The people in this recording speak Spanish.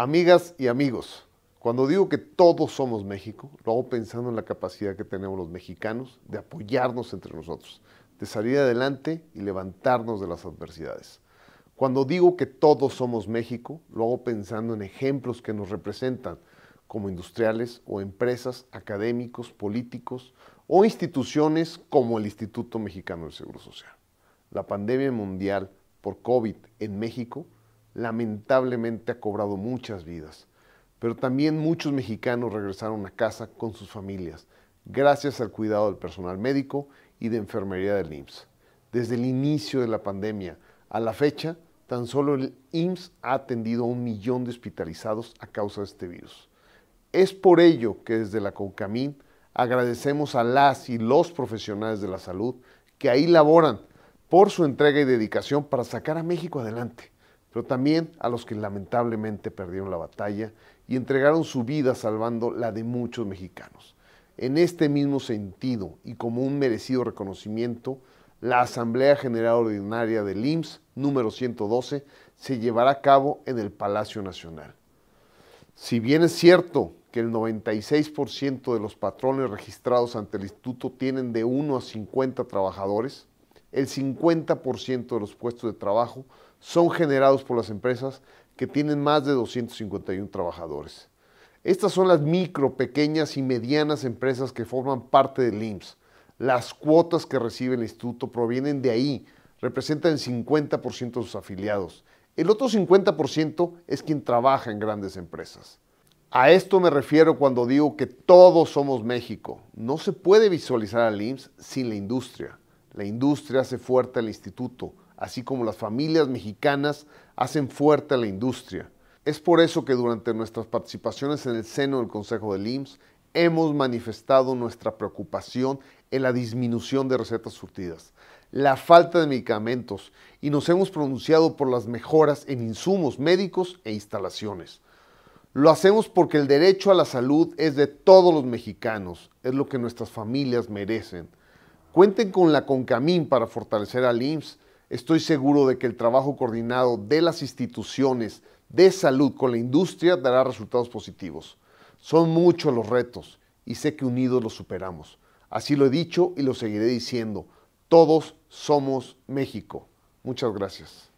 Amigas y amigos, cuando digo que todos somos México, lo hago pensando en la capacidad que tenemos los mexicanos de apoyarnos entre nosotros, de salir adelante y levantarnos de las adversidades. Cuando digo que todos somos México, lo hago pensando en ejemplos que nos representan como industriales o empresas, académicos, políticos o instituciones como el Instituto Mexicano del Seguro Social. La pandemia mundial por COVID en México lamentablemente ha cobrado muchas vidas, pero también muchos mexicanos regresaron a casa con sus familias, gracias al cuidado del personal médico y de enfermería del IMSS. Desde el inicio de la pandemia a la fecha, tan solo el IMSS ha atendido a un millón de hospitalizados a causa de este virus. Es por ello que desde la CONCAMIN agradecemos a las y los profesionales de la salud que ahí laboran por su entrega y dedicación para sacar a México adelante pero también a los que lamentablemente perdieron la batalla y entregaron su vida salvando la de muchos mexicanos. En este mismo sentido y como un merecido reconocimiento, la Asamblea General Ordinaria del IMSS número 112 se llevará a cabo en el Palacio Nacional. Si bien es cierto que el 96% de los patrones registrados ante el instituto tienen de 1 a 50 trabajadores, el 50% de los puestos de trabajo son generados por las empresas que tienen más de 251 trabajadores. Estas son las micro, pequeñas y medianas empresas que forman parte del IMSS. Las cuotas que recibe el instituto provienen de ahí, representan el 50% de sus afiliados. El otro 50% es quien trabaja en grandes empresas. A esto me refiero cuando digo que todos somos México. No se puede visualizar al IMSS sin la industria. La industria hace fuerte al instituto, así como las familias mexicanas hacen fuerte a la industria. Es por eso que durante nuestras participaciones en el seno del Consejo del IMSS hemos manifestado nuestra preocupación en la disminución de recetas surtidas, la falta de medicamentos y nos hemos pronunciado por las mejoras en insumos médicos e instalaciones. Lo hacemos porque el derecho a la salud es de todos los mexicanos, es lo que nuestras familias merecen. Cuenten con la CONCAMIN para fortalecer al IMSS. Estoy seguro de que el trabajo coordinado de las instituciones de salud con la industria dará resultados positivos. Son muchos los retos y sé que unidos los superamos. Así lo he dicho y lo seguiré diciendo. Todos somos México. Muchas gracias.